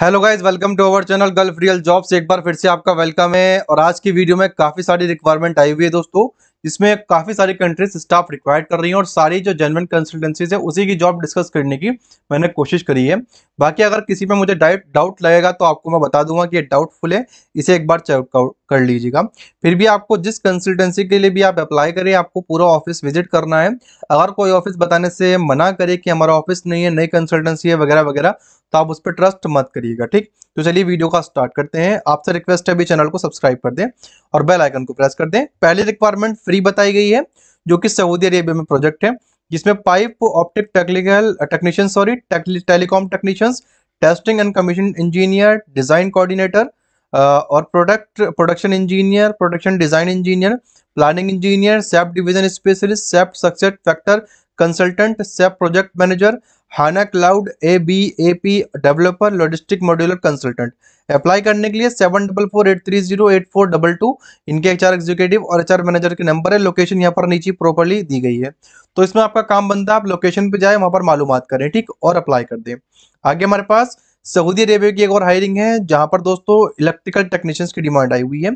hello guys welcome to our channel Gulf real jobs एक बार फिर से आपका वेलकम है और आज की वीडियो में काफ़ी सारी रिक्वायरमेंट आई हुई है दोस्तों इसमें काफ़ी सारी कंट्रीज स्टाफ रिक्वायर्ड कर रही हैं और सारी जो जनरल कंसल्टेंसीज है उसी की जॉब डिस्कस करने की मैंने कोशिश करी है बाकी अगर किसी पे मुझे डाइट डाउट लगेगा तो आपको मैं बता दूंगा कि ये डाउटफुल है इसे एक बार चेकआउट कर लीजिएगा फिर भी आपको जिस कंसल्टेंसी के लिए भी आप अप्लाई करें आपको पूरा ऑफिस विजिट करना है अगर कोई ऑफिस बताने से मना करे कि हमारा ऑफिस नहीं है नई कंसल्टेंसी है वगैरह वगैरह तो आप उस पर ट्रस्ट मत करिएगा ठीक तो चलिए वीडियो का स्टार्ट करते हैं आपसे रिक्वेस्ट है अभी चैनल को सब्सक्राइब कर दें और बेल आइकन को प्रेस कर दें पहली रिक्वायरमेंट फ्री बताई गई है जो कि सऊदी अरेबिया में प्रोजेक्ट है जिसमें pipe optic technical technician sorry telecom technicians testing and commission engineer design coordinator और product production engineer production design engineer planning engineer SAP division specialist SAP success factor consultant SAP project manager HANA cloud A B A P developer logistic modular consultant apply करने के लिए seven double four eight three zero eight four double two इनके H R executive और H R manager के number है location यहाँ पर नीचे प्रॉपरली दी गई है तो इसमें आपका काम बनता है आप लोकेशन पे जाए वहाँ पर मालूम करें ठीक और अप्लाई कर दें आगे हमारे पास सऊदी अरेबिया की एक और हायरिंग है जहां पर दोस्तों इलेक्ट्रिकल टेक्नीशियंस की डिमांड आई हुई है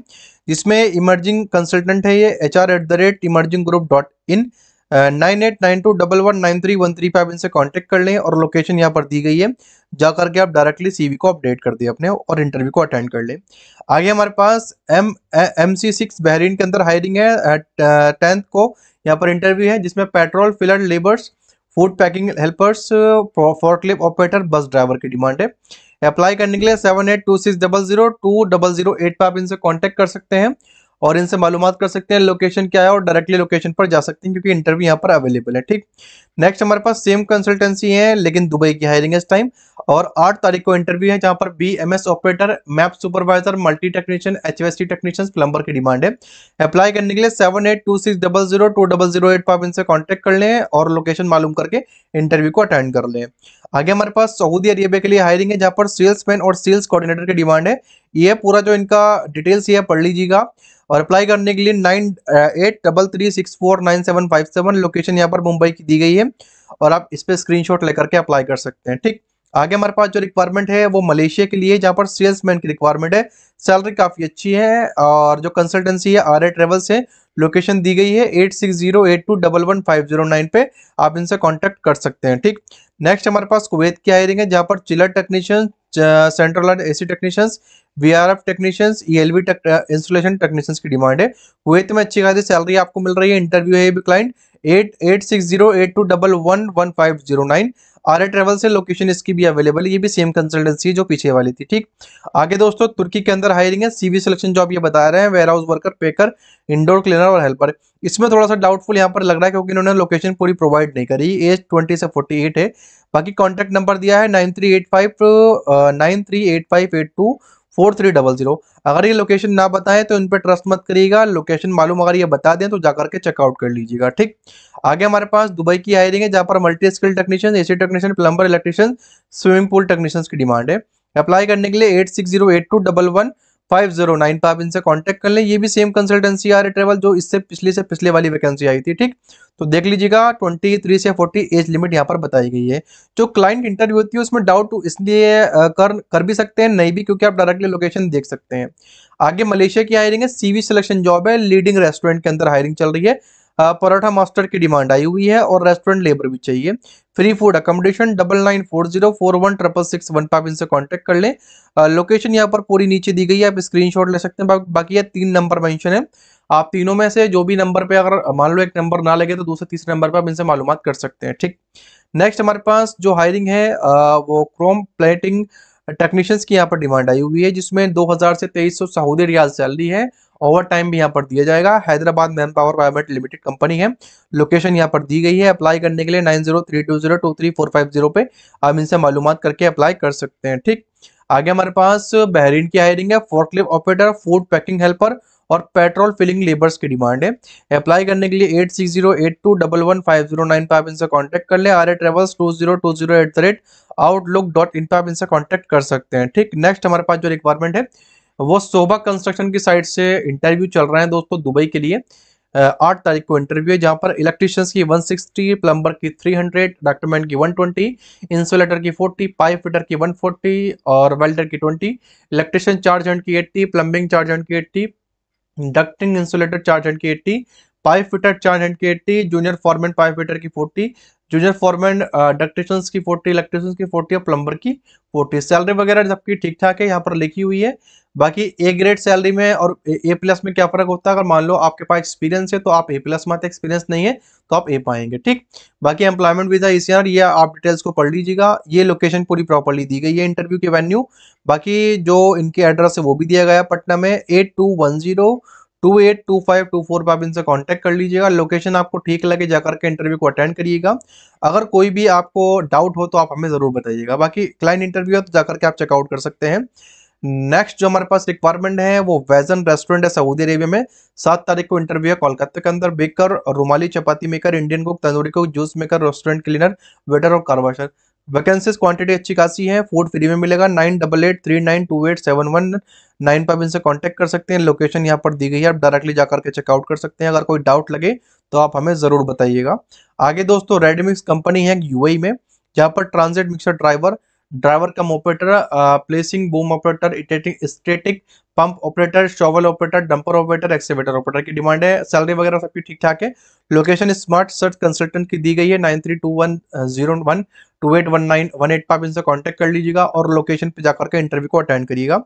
जिसमें इमर्जिंग कंसल्टेंट है ये H R at the rate emerging group dot in nine eight nine two double one nine three one three five इनसे कॉन्टेक्ट कर लें और लोकेशन यहाँ पर दी गई है जा करके आप डायरेक्टली सीवी को अपडेट कर दें अपने और इंटरव्यू को अटेंड कर लें आगे हमारे पास M M C six Bahrain के अंदर हायरिंग है टेंथ uh, को यहाँ पर इंटरव्यू है जिसमें petrol filler labours food packing helpers forklift operator bus driver की डिमांड है अप्लाई करने के लिए seven eight two six double zero two double zero eight पर आप इनसे कॉन्टेक्ट कर सकते हैं और इनसे मालूम कर सकते हैं लोकेशन क्या है और डायरेक्टली लोकेशन पर जा सकते हैं क्योंकि इंटरव्यू यहाँ पर अवेलेबल है ठीक नेक्स्ट हमारे पास सेम कंसल्टेंसी है लेकिन दुबई की हायरिंग है इस टाइम और आठ तारीख को इंटरव्यू है जहां पर B M S operator MEP supervisor multi technician H S T technician plumber की डिमांड है अप्लाई करने के लिए seven eight two six double zero two double zero eight five इनसे कॉन्टेक्ट कर लें और लोकेशन मालूम करके इंटरव्यू को अटेंड कर लें आगे हमारे पास सऊदी अरेबिया के लिए हायरिंग है जहाँ पर सेल्समैन और सेल्स कोऑर्डिनेटर की डिमांड है ये पूरा जो इनका डिटेल्स ये पढ़ लीजिएगा और अप्लाई करने के लिए nine eight double three six four nine seven five seven location यहाँ पर मुंबई की दी गई है है और आप इस पर स्क्रीनशॉट लेकर के अप्लाई कर सकते हैं ठीक आगे हमारे पास जो रिक्वायरमेंट है वो मलेशिया के लिए जहाँ पर सेल्समैन की रिक्वायरमेंट है सैलरी काफ़ी अच्छी है और जो कंसल्टेंसी है आर ए ट्रेवल्स है लोकेशन दी गई है eight six zero eight two double one five zero nine पे आप इनसे कांटेक्ट कर सकते हैं ठीक नेक्स्ट हमारे पास कुवैत की हायरिंग है जहाँ पर chiller technician central and A C technicians V R F technicians E L ELV installation technicians की डिमांड है कुवैत में अच्छी खासी सैलरी आपको मिल रही है इंटरव्यू है client eight eight six zero eight two double one one five zero nine R A travel से लोकेशन इसकी भी अवेलेबल है ये भी सेम कंसल्टेंसी जो पीछे वाली थी ठीक आगे दोस्तों तुर्की के अंदर हायरिंग है सीवी सिलेक्शन जॉब ये बता रहे हैं warehouse worker packer indoor cleaner और हेल्पर इसमें थोड़ा सा डाउटफुल यहाँ पर लग रहा है क्योंकि इन्होंने लोकेशन पूरी प्रोवाइड नहीं करी एज ट्वेंटी से फोर्टी एट है बाकी कॉन्टैक्ट नंबर दिया है nine three eight five nine three eight five eight two four three double zero अगर ये लोकेशन ना बताएं तो इन पर ट्रस्ट मत करिएगा लोकेशन मालूम अगर ये बता दें तो जाकर के चेकआउट कर लीजिएगा ठीक आगे हमारे पास दुबई की हायरिंग है जहाँ पर multi skill technician AC technician plumber electrician swimming pool technicians की डिमांड है अप्लाई करने के लिए eight six zero eight two double one five zero पर आप इनसे कांटेक्ट कर लें ये भी सेम कंसल्टेंसी रही ट्रेवल जो इससे पिछले से पिछले वाली वैकेंसी आई थी ठीक तो देख लीजिएगा ट्वेंटी थ्री से फोर्टी एज लिमिट यहाँ पर बताई गई है जो क्लाइंट इंटरव्यू होती है उसमें डाउट इसलिए कर कर भी सकते हैं नहीं भी क्योंकि आप डायरेक्टली लोकेशन देख सकते हैं आगे मलेशिया की हायरिंग है सीवी सिलेक्शन जॉब है लीडिंग रेस्टोरेंट के अंदर हायरिंग चल रही है पराठा मास्टर की डिमांड आई हुई है और रेस्टोरेंट लेबर भी चाहिए free food accommodation double nine four zero four one triple six one पे आप इनसे कॉन्टेक्ट कर लें लोकेशन यहाँ पर पूरी नीचे दी गई है आप शॉट ले सकते हैं बा, बाकी है तीन नंबर मैंशन है आप तीनों में से जो भी नंबर पे अगर मान लो एक नंबर ना लगे तो दूसरे तीसरे नंबर पर आप इनसे मालूम कर सकते हैं ठीक नेक्स्ट हमारे पास जो हायरिंग है वो क्रोम प्लेटिंग टेक्नीशियंस की यहाँ पर डिमांड आई हुई है जिसमें 2000 से 2300 सऊदी रियाल सैलरी है ओवर टाइम भी यहाँ पर दिया जाएगा Hyderabad manpower private limited company है लोकेशन यहाँ पर दी गई है अप्लाई करने के लिए nine zero three two zero two three four five zero पे आप इनसे मालूम करके अप्लाई कर सकते हैं ठीक आगे हमारे पास बहरीन की हायरिंग है forklift operator food packing helper और पेट्रोल फिलिंग लेबर्स की डिमांड है अप्लाई करने के लिए eight six zero eight two double one five zero nine पर आप इनसे कॉन्टैक्ट कर ले R A travels two zero two zero at the rate outlook dot in पर आप इनसे कॉन्टैक्ट कर सकते हैं ठीक नेक्स्ट हमारे पास जो रिक्वायरमेंट है वो शोभा कंस्ट्रक्शन की साइड से इंटरव्यू चल रहा है दोस्तों दुबई के लिए आठ तारीख को इंटरव्यू है जहां पर इलेक्ट्रिशियंस की 160, प्लम्बर की 300, डॉक्टरमैन की 120, इंसुलेटर की 40, पाइप फिटर की 140 और वेल्डर की 20, इलेक्ट्रिशियन चार्ज हंड की 80, प्लम्बिंग चार्ज हंड की 80, डक्टिंग इंसुलेटर चार्ज हंड की 80, पाइप फिटर चार्ज हंड की 80, जूनियर फॉर्मेट पाइप फिटर की जूनियर फॉरमैन इलेक्ट्रिशन की फोर्टी इलेक्ट्रिशन की फोर्टी और प्लम्बर की फोर्टी सैलरी वगैरह सबकी ठीक ठाक है यहाँ पर लिखी हुई है बाकी ए ग्रेड सैलरी में और ए प्लस में क्या फर्क होता है अगर मान लो आपके पास एक्सपीरियंस है तो आप ए प्लस में एक्सपीरियंस नहीं है तो आप ए पाएंगे ठीक बाकी एम्प्लॉयमेंट वीजा ई ये आप डिटेल्स को पढ़ लीजिएगा ये लोकेशन पूरी प्रॉपरली दी गई है इंटरव्यू के वेन्यू बाकी जो इनके एड्रेस है वो भी दिया गया पटना में eight two one zero two पर आप इनसे कांटेक्ट कर लीजिएगा लोकेशन आपको ठीक लगे जाकर के इंटरव्यू को अटेंड करिएगा अगर कोई भी आपको डाउट हो तो आप हमें ज़रूर बताइएगा बाकी क्लाइंट इंटरव्यू है तो जाकर के आप चेकआउट कर सकते हैं नेक्स्ट जो हमारे पास रिक्वायरमेंट है वो वेजन रेस्टोरेंट है सऊदी अरेबिया में सात तारीख को इंटरव्यू है कोलकाता के अंदर baker rumali chapati maker Indian cook tandoori cook juice maker restaurant cleaner waiter और कारवाशर वैकेंसीज क्वांटिटी अच्छी खासी है फूड फ्री में मिलेगा nine double eight three nine two eight seven one nine पर इनसे कांटेक्ट कर सकते हैं लोकेशन यहाँ पर दी गई है आप डायरेक्टली जाकर के चेकआउट कर सकते हैं अगर कोई डाउट लगे तो आप हमें ज़रूर बताइएगा आगे दोस्तों रेडमिक्स कंपनी है यूएई e में जहाँ पर transit mixer driver driver cum operator placing boom operator static pump operator shovel operator dumper operator excavator operator की डिमांड है सैलरी वगैरह सबकी ठीक ठाक है लोकेशन स्मार्ट सर्च कंसल्टेंट की दी गई है nine three two one zero one two eight one nine one eight पर आप इनसे कॉन्टैक्ट कर लीजिएगा और लोकेशन पे जाकर के इंटरव्यू को अटेंड करिएगा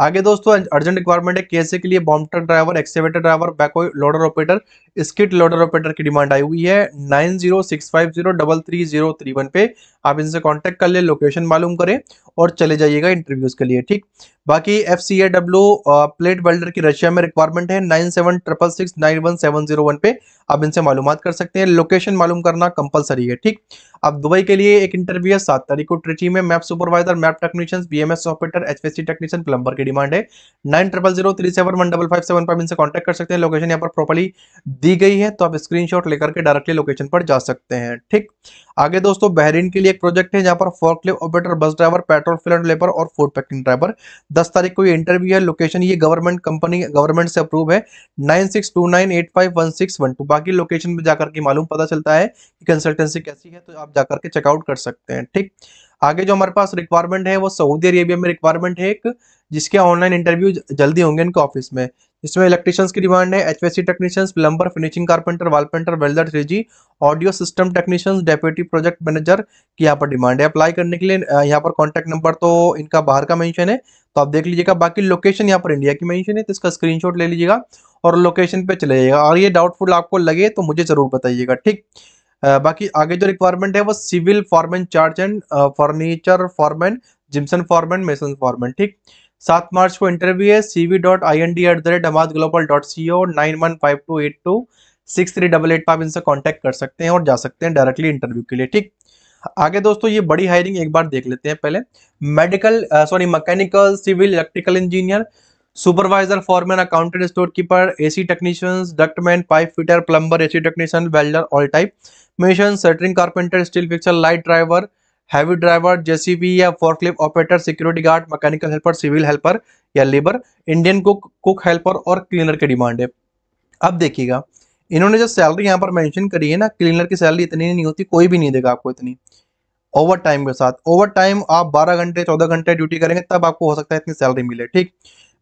आगे दोस्तों अर्जेंट रिक्वायरमेंट है केसे के लिए boom driver excavator driver backhoe loader operator skid loader operator की डिमांड आई हुई है nine zero six five zero double three zero three one पे आप इनसे कांटेक्ट कर ले लोकेशन मालूम करें और चले जाइएगा इंटरव्यूज के लिए ठीक बाकी F C A W plate welder की रशिया में रिक्वायरमेंट है nine seven triple six nine one seven zero one पे आप इनसे मालूम कर सकते हैं लोकेशन मालूम करना कंपलसरी है ठीक अब दुबई के लिए एक इंटरव्यू है सात तारीख को ट्रिची में MEP supervisor MEP technicians BMS operator HPC technician plumber की डिमांड है nine triple zero three seven one double five seven पर इनसे कॉन्टेक्ट कर सकते हैं लोकेशन यहाँ पर प्रॉपरली दी गई है तो आप शॉट लेकर के डायरेक्टली लोकेशन पर जा सकते हैं ठीक आगे दोस्तों बहरीन के लिए एक प्रोजेक्ट है जहाँ पर forklift operator bus driver petrol filler labour और फूड पैकिंग ड्राइवर दस तारीख को ये इंटरव्यू है लोकेशन ये गवर्नमेंट कंपनी गवर्नमेंट से अप्रूव है nine six two nine eight five one six one two बाकी लोकेशन पे जाकर के मालूम पता चलता है कि कंसल्टेंसी कैसी है तो आप जाकर के चेकआउट कर सकते हैं ठीक आगे जो हमारे पास रिक्वायरमेंट है वो सऊदी अरेबिया में रिक्वायरमेंट है एक जिसके ऑनलाइन इंटरव्यू जल्दी होंगे इनके ऑफिस में इसमें इलेक्ट्रिशियंस की डिमांड है HVSC technicians plumber finishing carpenter wall painter welder three audio system technicians deputy project manager की यहाँ पर डिमांड है अप्लाई करने के लिए यहाँ पर कॉन्टैक्ट नंबर तो इनका बाहर का मैंशन है तो आप देख लीजिएगा बाकी लोकेशन यहाँ पर इंडिया की मैंशन है तो इसका स्क्रीन ले लीजिएगा और लोकेशन पर चले जाइएगा और ये डाउटफुल आपको लगे तो मुझे ज़रूर बताइएगा ठीक बाकी आगे जो रिक्वायरमेंट है वो civil foreman charge and furniture foreman gypsum foreman mason foreman ठीक सात मार्च को इंटरव्यू है C V dot I N D at the rate Hamad global dot C O nine one five two eight two six three double eight पर आप इनसे contact कर सकते हैं और जा सकते हैं डायरेक्टली इंटरव्यू के लिए ठीक आगे दोस्तों ये बड़ी हायरिंग एक बार देख लेते हैं पहले medical sorry mechanical civil electrical engineer supervisor foreman accountant store keeper AC technicians ductman pipe fitter plumber AC technician welder all type mission shuttering carpenter steel fixer light driver heavy driver JCB या forklift operator security guard mechanical helper civil helper या labour Indian cook cook helper और cleaner की demand है अब देखिएगा इन्होंने जो salary यहाँ पर मेंशन करी है ना क्लीनर की सैलरी इतनी नहीं होती कोई भी नहीं देगा आपको इतनी ओवर टाइम के साथ ओवर टाइम आप 12 घंटे 14 घंटे ड्यूटी करेंगे तब आपको हो सकता है इतनी सैलरी मिले ठीक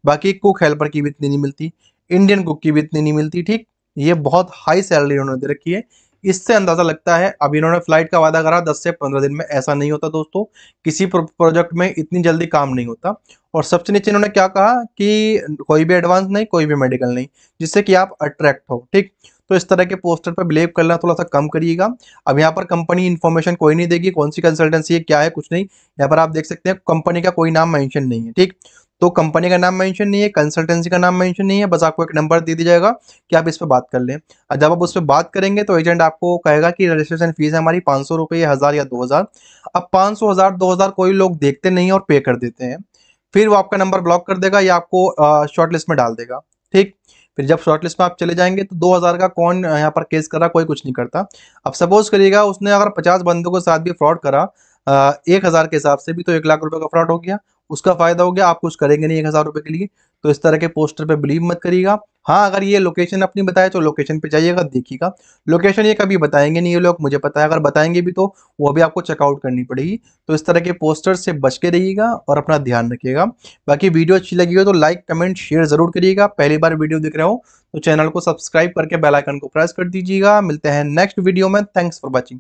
बाकी कुक हेल्पर की भी इतनी नहीं मिलती इंडियन कुक की भी इतनी नहीं मिलती ठीक ये बहुत हाई सैलरी उन्होंने दे रखी है इससे अंदाजा लगता है अभी इन्होंने फ्लाइट का वादा करा दस से पंद्रह दिन में ऐसा नहीं होता दोस्तों किसी प्रोजेक्ट में इतनी जल्दी काम नहीं होता और सबसे नीचे इन्होंने क्या कहा कि कोई भी एडवांस नहीं कोई भी मेडिकल नहीं जिससे कि आप अट्रैक्ट हो ठीक तो इस तरह के पोस्टर पर बिलेव करना थोड़ा सा कम करिएगा अब यहाँ पर कंपनी इन्फॉर्मेशन कोई नहीं देगी कौन सी कंसल्टेंसी है क्या है कुछ नहीं यहाँ पर आप देख सकते हैं कंपनी का कोई नाम मैंशन नहीं है ठीक तो कंपनी का नाम मेंशन नहीं है कंसल्टेंसी का नाम मेंशन नहीं है बस आपको एक नंबर दे दिया जाएगा कि आप इस पर बात कर लें और जब आप उस पर बात करेंगे तो एजेंट आपको कहेगा कि रजिस्ट्रेशन फीस है हमारी पाँच सौ रुपये हज़ार या दो हज़ार अब पाँच सौ हज़ार दो हज़ार कोई लोग देखते नहीं और पे कर देते हैं फिर वो आपका नंबर ब्लॉक कर देगा या आपको शॉर्ट लिस्ट में डाल देगा ठीक फिर जब शॉर्ट लिस्ट में आप चले जाएंगे तो 2000 का कौन यहाँ पर केस कर रहा कोई कुछ नहीं करता अब सपोज करिएगा उसने अगर 50 बंदों के साथ भी फ्रॉड करा एक हज़ार के हिसाब से भी तो एक लाख रुपए का फ्रॉड हो गया उसका फायदा हो गया आप कुछ करेंगे नहीं एक हज़ार रुपये के लिए तो इस तरह के पोस्टर पे बिलीव मत करिएगा हाँ अगर ये लोकेशन अपनी बताए तो लोकेशन पे जाइएगा देखिएगा लोकेशन ये कभी बताएंगे नहीं ये लोग मुझे पता है अगर बताएंगे भी तो वो भी आपको चेकआउट करनी पड़ेगी तो इस तरह के पोस्टर से बच के रहिएगा और अपना ध्यान रखिएगा बाकी वीडियो अच्छी लगी हो तो लाइक कमेंट शेयर जरूर करिएगा पहली बार वीडियो देख रहे हो तो चैनल को सब्सक्राइब करके बेलाइकन को प्रेस कर दीजिएगा मिलते हैं नेक्स्ट वीडियो में थैंक्स फॉर वॉचिंग